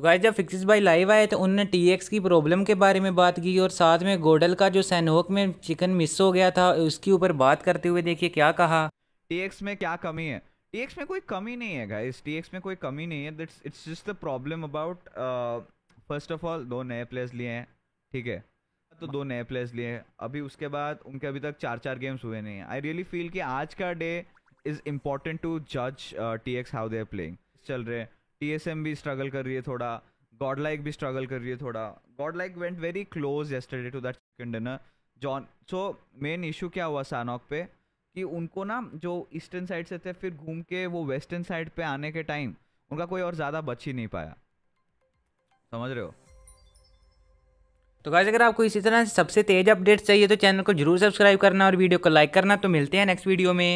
तो गाइस जब फिक्सिस भाई लाइव आए तो उनने टीएक्स की प्रॉब्लम के बारे में बात की और साथ में गोडल का जो सैनोक में चिकन मिस हो गया था उसके ऊपर बात करते हुए देखिए क्या कहा टीएक्स में क्या कमी है टीएक्स में कोई कमी नहीं है गाइस टीएक्स में कोई कमी नहीं है that's it's just the problem about first of all दो नए प्लेयर्स लिए हैं ठीक है तो दो नए प्लेयर्स लिए हैं अभी उसके बाद उनके अभी तक चार चार गेम्स हुए नहीं हैं आई रियली फील कि आज का डे इज़ इम्पॉर्टेंट टू जज T X how are playing चल रहे हैं टीएसएम भी स्ट्रगल कर रही है थोड़ा गॉड लाइक भी स्ट्रगल कर रही है थोड़ा god like went very close yesterday to that chicken dinner John so main issue क्या हुआ सानॉक पे कि उनको ना जो ईस्टर्न साइड से थे फिर घूम के वो वेस्टर्न साइड पे आने के टाइम उनका कोई और ज़्यादा बच ही नहीं पाया समझ रहे हो तो गाइस अगर आपको इसी तरह सबसे तेज अपडेट्स चाहिए तो चैनल को जरूर सब्सक्राइब करना और वीडियो को लाइक करना तो मिलते हैं नेक्स्ट वीडियो में